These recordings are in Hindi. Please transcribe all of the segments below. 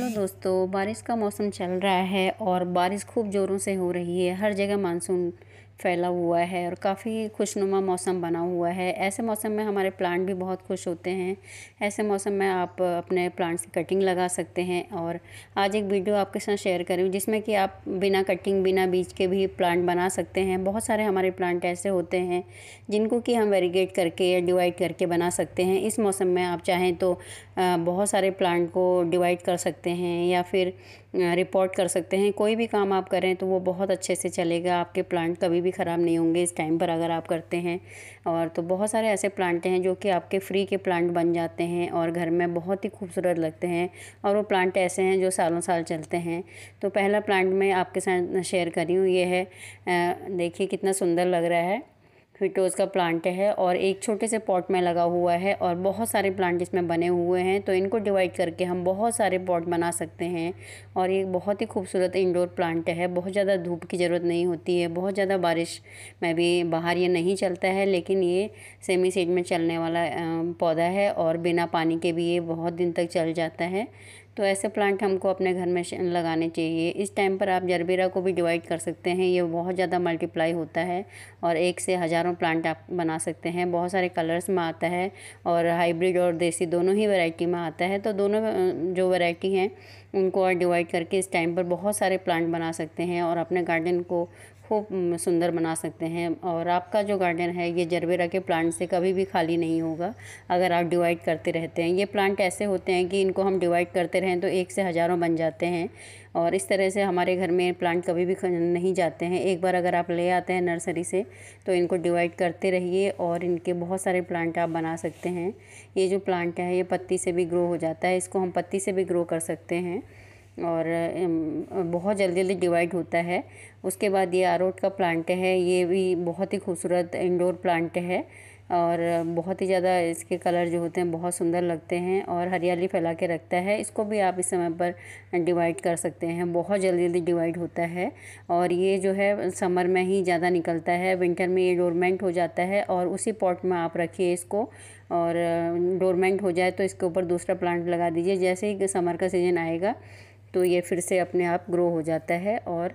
हेलो दोस्तों बारिश का मौसम चल रहा है और बारिश खूब ज़ोरों से हो रही है हर जगह मानसून फैला हुआ है और काफ़ी खुशनुमा मौसम बना हुआ है ऐसे मौसम में हमारे प्लांट भी बहुत खुश होते हैं ऐसे मौसम में आप अपने प्लांट्स की कटिंग लगा सकते हैं और आज एक वीडियो आपके साथ शेयर करूँ जिसमें कि आप बिना कटिंग बिना बीज के भी प्लांट बना सकते हैं बहुत सारे हमारे प्लांट ऐसे होते हैं जिनको कि हम वेरीगेट करके या डिवाइड करके बना सकते हैं इस मौसम में आप चाहें तो बहुत सारे प्लांट को डिवाइड कर सकते हैं या फिर रिपोर्ट कर सकते हैं कोई भी काम आप करें तो वो बहुत अच्छे से चलेगा आपके प्लांट कभी भी ख़राब नहीं होंगे इस टाइम पर अगर आप करते हैं और तो बहुत सारे ऐसे प्लांट हैं जो कि आपके फ्री के प्लांट बन जाते हैं और घर में बहुत ही खूबसूरत लगते हैं और वो प्लांट ऐसे हैं जो सालों साल चलते हैं तो पहला प्लांट मैं आपके साथ शेयर करी हूँ ये है देखिए कितना सुंदर लग रहा है फिटोज का प्लांट है और एक छोटे से पॉट में लगा हुआ है और बहुत सारे प्लांट इसमें बने हुए हैं तो इनको डिवाइड करके हम बहुत सारे पॉट बना सकते हैं और ये बहुत ही खूबसूरत इंडोर प्लांट है बहुत ज़्यादा धूप की ज़रूरत नहीं होती है बहुत ज़्यादा बारिश में भी बाहर ये नहीं चलता है लेकिन ये सेमी सीड में चलने वाला पौधा है और बिना पानी के भी ये बहुत दिन तक चल जाता है तो ऐसे प्लांट हमको अपने घर में लगाने चाहिए इस टाइम पर आप जरबेरा को भी डिवाइड कर सकते हैं ये बहुत ज़्यादा मल्टीप्लाई होता है और एक से हज़ारों प्लांट आप बना सकते हैं बहुत सारे कलर्स में आता है और हाइब्रिड और देसी दोनों ही वैरायटी में आता है तो दोनों जो वैरायटी हैं उनको और डिवाइड करके इस टाइम पर बहुत सारे प्लांट बना सकते हैं और अपने गार्डन को खूब सुंदर बना सकते हैं और आपका जो गार्डन है ये जरबेरा के प्लांट से कभी भी खाली नहीं होगा अगर आप डिवाइड करते रहते हैं ये प्लांट ऐसे होते हैं कि इनको हम डिवाइड करते रहें तो एक से हज़ारों बन जाते हैं और इस तरह से हमारे घर में प्लांट कभी भी नहीं जाते हैं एक बार अगर आप ले आते हैं नर्सरी से तो इनको डिवाइड करते रहिए और इनके बहुत सारे प्लांट आप बना सकते हैं ये जो प्लांट है ये पत्ती से भी ग्रो हो जाता है इसको हम पत्ती से भी ग्रो कर सकते हैं और बहुत जल्दी जल्दी डिवाइड होता है उसके बाद ये आरोट का प्लांट है ये भी बहुत ही खूबसूरत इंडोर प्लांट है और बहुत ही ज़्यादा इसके कलर जो होते हैं बहुत सुंदर लगते हैं और हरियाली फैला के रखता है इसको भी आप इस समय पर डिवाइड कर सकते हैं बहुत जल्दी जल्दी डिवाइड होता है और ये जो है समर में ही ज़्यादा निकलता है विंटर में ये डोरमेंट हो जाता है और उसी पॉट में आप रखिए इसको और डोरमेंट हो जाए तो इसके ऊपर दूसरा प्लांट लगा दीजिए जैसे ही समर का सीज़न आएगा तो ये फिर से अपने आप ग्रो हो जाता है और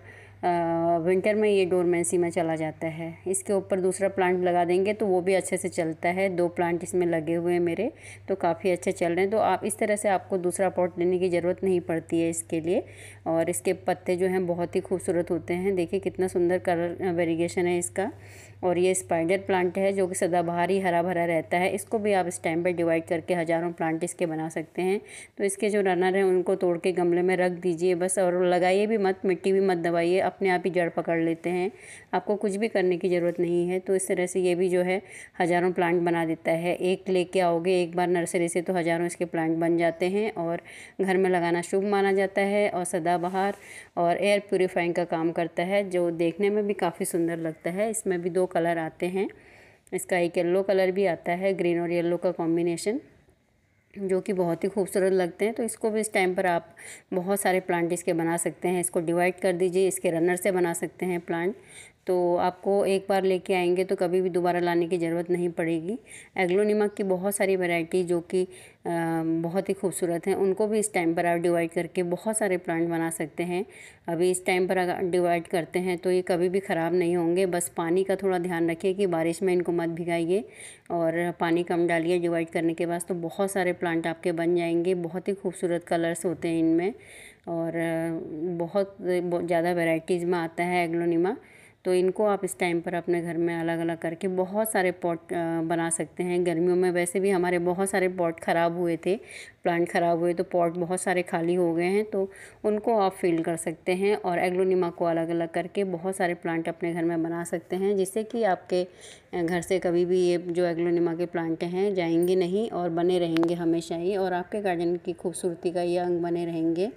विंटर में ये डोरमेंसी में चला जाता है इसके ऊपर दूसरा प्लांट लगा देंगे तो वो भी अच्छे से चलता है दो प्लांट इसमें लगे हुए हैं मेरे तो काफ़ी अच्छे चल रहे हैं तो आप इस तरह से आपको दूसरा पॉट लेने की ज़रूरत नहीं पड़ती है इसके लिए और इसके पत्ते जो हैं बहुत ही खूबसूरत होते हैं देखिए कितना सुंदर कलर वेरिएशन है इसका और ये स्पाइडर प्लांट है जो कि सदाबहार ही हरा भरा रहता है इसको भी आप इस टाइम पर डिवाइड करके हज़ारों प्लांट इसके बना सकते हैं तो इसके जो रनर हैं उनको तोड़ के गमले में रख दीजिए बस और लगाइए भी मत मिट्टी भी मत दबाइए आप अपने आप ही जड़ पकड़ लेते हैं आपको कुछ भी करने की ज़रूरत नहीं है तो इस तरह से ये भी जो है हज़ारों प्लांट बना देता है एक लेके आओगे एक बार नर्सरी से तो हज़ारों इसके प्लांट बन जाते हैं और घर में लगाना शुभ माना जाता है और सदाबहार और एयर प्योरीफाइंग का काम करता है जो देखने में भी काफ़ी सुंदर लगता है इसमें भी दो कलर आते हैं इसका एक येल्लो कलर भी आता है ग्रीन और येल्लो का कॉम्बिनेशन जो कि बहुत ही खूबसूरत लगते हैं तो इसको भी इस टाइम पर आप बहुत सारे प्लांट इसके बना सकते हैं इसको डिवाइड कर दीजिए इसके रनर से बना सकते हैं प्लांट तो आपको एक बार लेके आएंगे तो कभी भी दोबारा लाने की ज़रूरत नहीं पड़ेगी एग्लो की बहुत सारी वैरायटी जो कि बहुत ही खूबसूरत हैं उनको भी इस टाइम पर आप डिवाइड करके बहुत सारे प्लांट बना सकते हैं अभी इस टाइम पर अगर डिवाइड करते हैं तो ये कभी भी ख़राब नहीं होंगे बस पानी का थोड़ा ध्यान रखिए कि बारिश में इनको मत भिगाइए और पानी कम डालिए डिवाइड करने के बाद तो बहुत सारे प्लांट आपके बन जाएंगे बहुत ही खूबसूरत कलर्स होते हैं इनमें और बहुत ज़्यादा वेराइटीज़ में आता है एग्लोनिमा तो इनको आप इस टाइम पर अपने घर में अलग अलग करके बहुत सारे पॉट बना सकते हैं गर्मियों में वैसे भी हमारे बहुत सारे पॉट ख़राब हुए थे प्लांट ख़राब हुए तो पॉट बहुत सारे खाली हो गए हैं तो उनको आप फिल कर सकते हैं और एग्लोनिमा को अलग अलग करके बहुत सारे प्लांट अपने घर में बना सकते हैं जिससे कि आपके घर से कभी भी ये जो एग्लोनिमा के प्लांट हैं जाएंगे नहीं और बने रहेंगे हमेशा ही और आपके गार्डन की खूबसूरती का ये अंग बने रहेंगे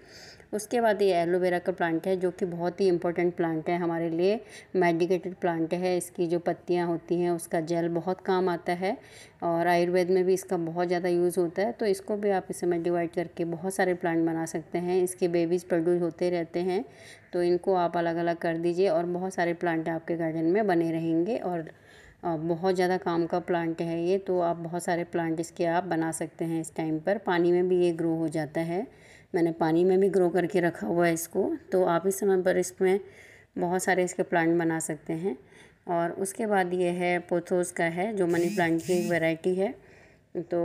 उसके बाद ये एलोवेरा का प्लांट है जो कि बहुत ही इंपॉर्टेंट प्लांट है हमारे लिए मेडिकेटेड प्लांट है इसकी जो पत्तियाँ होती हैं उसका जेल बहुत काम आता है और आयुर्वेद में भी इसका बहुत ज़्यादा यूज़ होता है तो इसको भी आप इस समय डिवाइड करके बहुत सारे प्लांट बना सकते हैं इसके बेबीज़ प्रोड्यूस होते रहते हैं तो इनको आप अलग अलग कर दीजिए और बहुत सारे प्लांट आपके गार्डन में बने रहेंगे और बहुत ज़्यादा काम का प्लांट है ये तो आप बहुत सारे प्लांट इसके आप बना सकते हैं इस टाइम पर पानी में भी ये ग्रो हो जाता है मैंने पानी में भी ग्रो करके रखा हुआ है इसको तो आप इस समय पर इसमें बहुत सारे इसके प्लांट बना सकते हैं और उसके बाद ये है पोथोस का है जो मनी प्लांट की एक वेराइटी है तो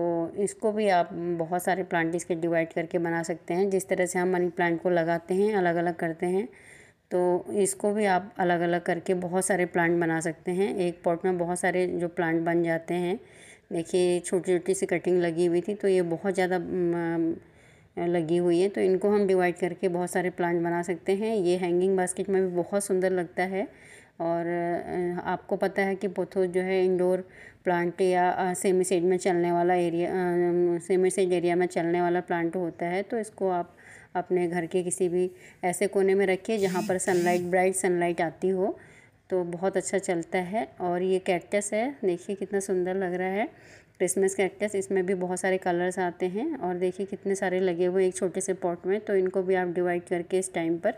इसको भी आप बहुत सारे प्लांट इसके डिवाइड करके बना सकते हैं जिस तरह से हम मनी प्लांट को लगाते हैं अलग अलग करते हैं तो इसको भी आप अलग अलग करके बहुत सारे प्लांट बना सकते हैं एक पॉट में बहुत सारे जो प्लांट बन जाते हैं देखिए छोटी छोटी सी कटिंग लगी हुई थी तो ये बहुत ज़्यादा लगी हुई है तो इनको हम डिवाइड करके बहुत सारे प्लांट बना सकते हैं ये हैंगिंग बास्केट में भी बहुत सुंदर लगता है और आपको पता है कि पोथो जो है इंडोर प्लांट या सेमी सेड में चलने वाला एरिया सेमी सेड एरिया में चलने वाला प्लांट होता है तो इसको आप अपने घर के किसी भी ऐसे कोने में रखिए जहाँ पर सनलाइट ब्राइट सनलाइट आती हो तो बहुत अच्छा चलता है और ये कैक्टस है देखिए कितना सुंदर लग रहा है क्रिसमस कैक्टस इसमें भी बहुत सारे कलर्स आते हैं और देखिए कितने सारे लगे हुए एक छोटे से पॉट में तो इनको भी आप डिवाइड करके इस टाइम पर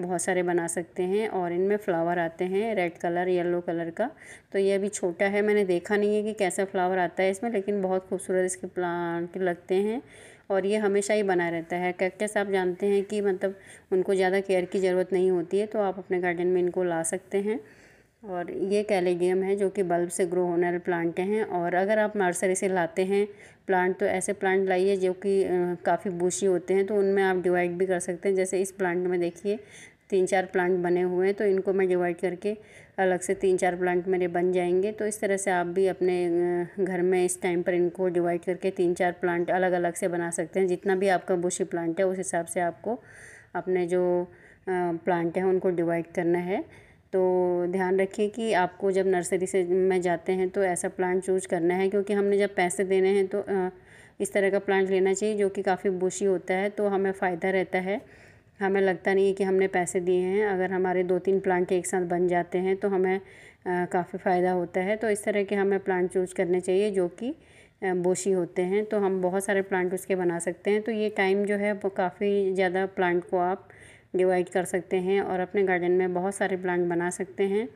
बहुत सारे बना सकते हैं और इनमें फ्लावर आते हैं रेड कलर येलो कलर का तो ये अभी छोटा है मैंने देखा नहीं है कि कैसा फ्लावर आता है इसमें लेकिन बहुत खूबसूरत इसके प्लांट लगते हैं और ये हमेशा ही बना रहता है कैक्टस आप जानते हैं कि मतलब उनको ज़्यादा केयर की ज़रूरत नहीं होती है तो आप अपने गार्डन में इनको ला सकते हैं और ये कैलेगियम है जो कि बल्ब से ग्रो होने वाले प्लांट हैं और अगर आप नर्सरी से लाते हैं प्लांट तो ऐसे प्लांट लाइए जो कि काफ़ी बूशी होते हैं तो उनमें आप डिवाइड भी कर सकते हैं जैसे इस प्लांट में देखिए तीन चार प्लांट बने हुए हैं तो इनको मैं डिवाइड करके अलग से तीन चार प्लांट मेरे बन जाएंगे तो इस तरह से आप भी अपने घर में इस टाइम पर इनको डिवाइड करके तीन चार प्लांट अलग अलग से बना सकते हैं जितना भी आपका बूशी प्लांट है उस हिसाब से आपको अपने जो प्लांट हैं उनको डिवाइड करना है तो ध्यान रखिए कि आपको जब नर्सरी से में जाते हैं तो ऐसा प्लांट चूज़ करना है क्योंकि हमने जब पैसे देने हैं तो इस तरह का प्लांट लेना चाहिए जो कि काफ़ी बुशी होता है तो हमें फ़ायदा रहता है हमें लगता नहीं है कि हमने पैसे दिए हैं अगर हमारे दो तीन प्लांट एक साथ बन जाते हैं तो हमें काफ़ी फ़ायदा होता है तो इस तरह के हमें प्लांट चूज़ करने चाहिए जो कि बोशी होते हैं तो हम बहुत सारे प्लांट उसके बना सकते हैं तो ये टाइम जो है वो काफ़ी ज़्यादा प्लांट को आप डिवाइड कर सकते हैं और अपने गार्डन में बहुत सारे प्लांट बना सकते हैं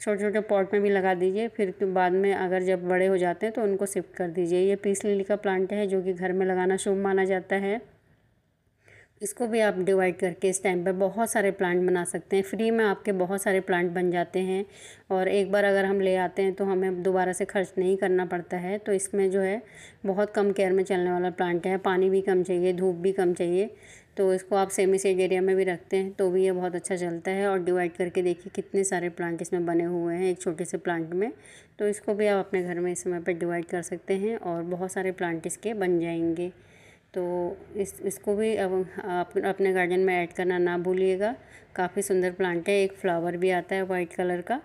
छोटे छोटे पॉट में भी लगा दीजिए फिर तो बाद में अगर जब बड़े हो जाते हैं तो उनको शिफ्ट कर दीजिए ये पीस लिली का प्लांट है जो कि घर में लगाना शुभ माना जाता है इसको भी आप डिवाइड करके इस टाइम पर बहुत सारे प्लांट बना सकते हैं फ्री में आपके बहुत सारे प्लांट बन जाते हैं और एक बार अगर हम ले आते हैं तो हमें दोबारा से खर्च नहीं करना पड़ता है तो इसमें जो है बहुत कम केयर में चलने वाला प्लांट है पानी भी कम चाहिए धूप भी कम चाहिए तो इसको आप सेमी सेड एरिया में भी रखते हैं तो भी ये बहुत अच्छा चलता है और डिवाइड करके देखिए कितने सारे प्लांट इसमें बने हुए हैं एक छोटे से प्लांट में तो इसको भी आप अपने घर में इस समय पर डिवाइड कर सकते हैं और बहुत सारे प्लांट इसके बन जाएंगे तो इस इसको भी अब आप अपने गार्डन में ऐड करना ना भूलिएगा काफ़ी सुंदर प्लांट है एक फ्लावर भी आता है वाइट कलर का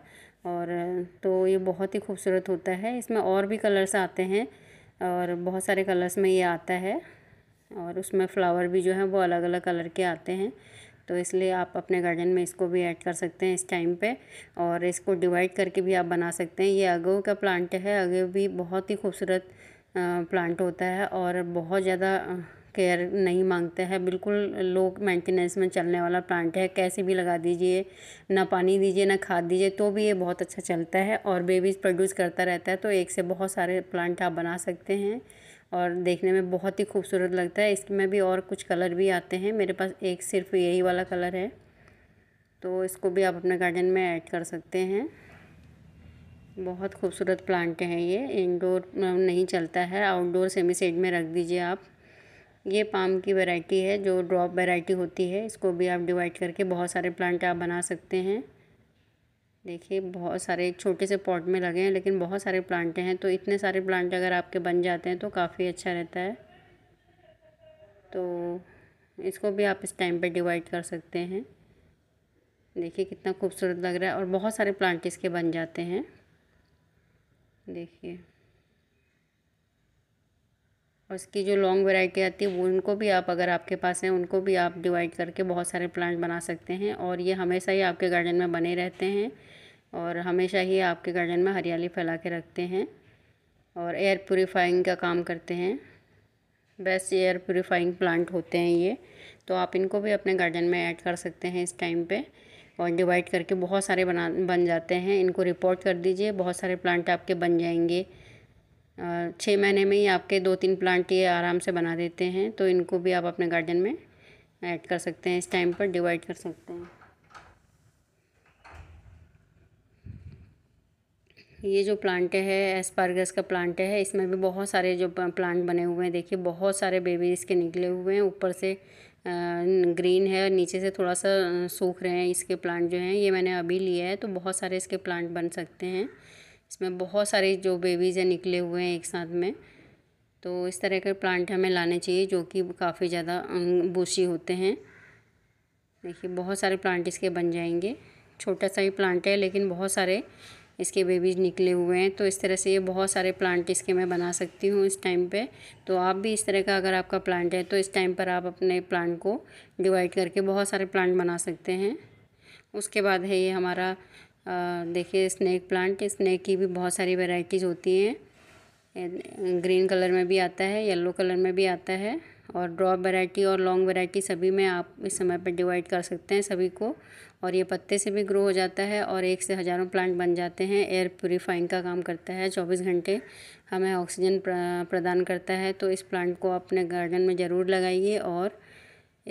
और तो ये बहुत ही खूबसूरत होता है इसमें और भी कलर्स आते हैं और बहुत सारे कलर्स में ये आता है और उसमें फ़्लावर भी जो है वो अलग अलग कलर के आते हैं तो इसलिए आप अपने गार्डन में इसको भी ऐड कर सकते हैं इस टाइम पे और इसको डिवाइड करके भी आप बना सकते हैं ये अगो का प्लांट है अगो भी बहुत ही खूबसूरत प्लांट होता है और बहुत ज़्यादा केयर नहीं मांगता है बिल्कुल लो मेंटेनेंस में चलने वाला प्लांट है कैसे भी लगा दीजिए ना पानी दीजिए ना खाद दीजिए तो भी ये बहुत अच्छा चलता है और बेबीज़ प्रोड्यूस करता रहता है तो एक से बहुत सारे प्लांट आप बना सकते हैं और देखने में बहुत ही खूबसूरत लगता है इसमें भी और कुछ कलर भी आते हैं मेरे पास एक सिर्फ यही वाला कलर है तो इसको भी आप अपने गार्डन में ऐड कर सकते हैं बहुत खूबसूरत प्लांट है ये इंडोर नहीं चलता है आउटडोर सेमी सेड में रख दीजिए आप ये पाम की वैरायटी है जो ड्रॉप वैरायटी होती है इसको भी आप डिवाइड करके बहुत सारे प्लांट आप बना सकते हैं देखिए बहुत सारे छोटे से पॉट में लगे हैं लेकिन बहुत सारे प्लांट हैं तो इतने सारे प्लांट अगर आपके बन जाते हैं तो काफ़ी अच्छा रहता है तो इसको भी आप इस टाइम पे डिवाइड कर सकते हैं देखिए कितना खूबसूरत लग रहा है और बहुत सारे प्लांट इसके बन जाते हैं देखिए और उसकी जो लॉन्ग वेराइटी आती है वो उनको भी आप अगर आपके पास हैं उनको भी आप डिवाइड करके बहुत सारे प्लांट बना सकते हैं और ये हमेशा ही आपके गार्डन में बने रहते हैं और हमेशा ही आपके गार्डन में हरियाली फैला के रखते हैं और एयर प्योरीफाइंग का काम करते हैं बेस्ट एयर प्योरीफाइंग प्लांट होते हैं ये तो आप इनको भी अपने गार्डन में ऐड कर सकते हैं इस टाइम पे और डिवाइड करके बहुत सारे बना बन जाते हैं इनको रिपोर्ट कर दीजिए बहुत सारे प्लांट आपके बन जाएंगे छः महीने में ही आपके दो तीन प्लांट ये आराम से बना देते हैं तो इनको भी आप अपने गार्डन में ऐड कर सकते हैं इस टाइम पर डिवाइड कर सकते हैं ये जो प्लांट है एस्पारगस का प्लांट है इसमें भी बहुत सारे जो प्लांट बने हुए हैं देखिए बहुत सारे बेबी इसके निकले हुए हैं ऊपर से ग्रीन है और नीचे से थोड़ा सा सूख रहे हैं इसके प्लांट जो हैं ये मैंने अभी लिया है तो बहुत सारे इसके प्लांट बन सकते हैं इसमें बहुत सारे जो बेबीज़ हैं निकले हुए हैं एक साथ में तो इस तरह के प्लांट हमें लाने चाहिए जो कि काफ़ी ज़्यादा बूसी होते हैं देखिए बहुत सारे प्लांट इसके बन जाएंगे छोटा सा ही प्लांट है लेकिन बहुत सारे इसके बेबीज निकले हुए हैं तो इस तरह से ये बहुत सारे प्लांट इसके मैं बना सकती हूँ इस टाइम पे तो आप भी इस तरह का अगर आपका प्लांट है तो इस टाइम पर आप अपने प्लांट को डिवाइड करके बहुत सारे प्लांट बना सकते हैं उसके बाद है ये हमारा देखिए स्नैक प्लांट स्नैक की भी बहुत सारी वेराइटीज़ होती हैं ग्रीन कलर में भी आता है येलो कलर में भी आता है और ड्रॉप वेराइटी और लॉन्ग वेराइटी सभी में आप इस समय पर डिवाइड कर सकते हैं सभी को और ये पत्ते से भी ग्रो हो जाता है और एक से हज़ारों प्लांट बन जाते हैं एयर प्योरीफाइंग का काम करता है चौबीस घंटे हमें ऑक्सीजन प्रदान करता है तो इस प्लांट को अपने गार्डन में ज़रूर लगाइए और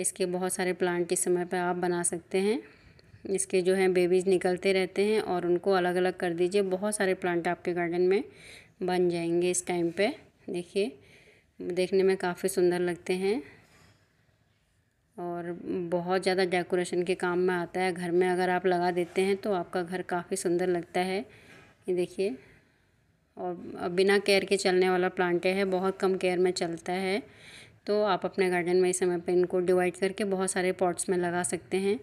इसके बहुत सारे प्लांट इस समय पर आप बना सकते हैं इसके जो हैं बेबीज़ निकलते रहते हैं और उनको अलग अलग कर दीजिए बहुत सारे प्लांट आपके गार्डन में बन जाएंगे इस टाइम पे देखिए देखने में काफ़ी सुंदर लगते हैं और बहुत ज़्यादा डेकोरेशन के काम में आता है घर में अगर आप लगा देते हैं तो आपका घर काफ़ी सुंदर लगता है ये देखिए और बिना केयर के चलने वाला प्लांट है बहुत कम केयर में चलता है तो आप अपने गार्डन में इस समय पर इनको डिवाइड करके बहुत सारे पॉट्स में लगा सकते हैं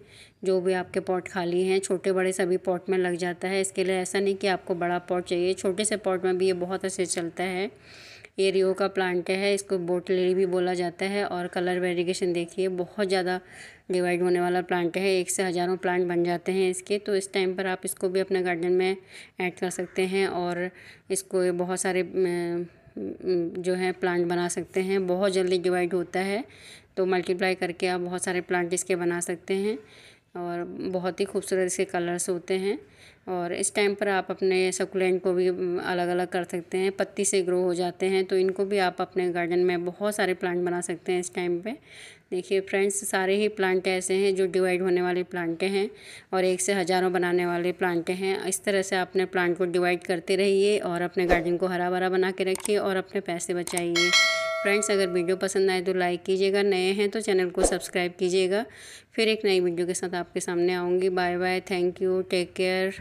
जो भी आपके पॉट खाली हैं छोटे बड़े सभी पॉट में लग जाता है इसके लिए ऐसा नहीं कि आपको बड़ा पॉट चाहिए छोटे से पॉट में भी ये बहुत अच्छे चलता है ये रियो का प्लांट है इसको बोट लिली भी बोला जाता है और कलर वेरिएशन देखिए बहुत ज़्यादा डिवाइड होने वाला प्लांट है एक से हज़ारों प्लांट बन जाते हैं इसके तो इस टाइम पर आप इसको भी अपने गार्डन में ऐड कर सकते हैं और इसको बहुत सारे जो है प्लांट बना सकते हैं बहुत जल्दी डिवाइड होता है तो मल्टीप्लाई करके आप बहुत सारे प्लांट इसके बना सकते हैं और बहुत ही खूबसूरत इसके कलर्स होते हैं और इस टाइम पर आप अपने सकुलेंट को भी अलग अलग कर सकते हैं पत्ती से ग्रो हो जाते हैं तो इनको भी आप अपने गार्डन में बहुत सारे प्लांट बना सकते हैं इस टाइम पे देखिए फ्रेंड्स सारे ही प्लांट ऐसे हैं जो डिवाइड होने वाले प्लांट हैं और एक से हज़ारों बनाने वाले प्लांट हैं इस तरह से आपने प्लांट को डिवाइड करते रहिए और अपने गार्डन को हरा भरा बना के रखिए और अपने पैसे बचाइए फ्रेंड्स अगर वीडियो पसंद आए तो लाइक कीजिएगा नए हैं तो चैनल को सब्सक्राइब कीजिएगा फिर एक नई वीडियो के साथ आपके सामने आऊँगी bye bye thank you take care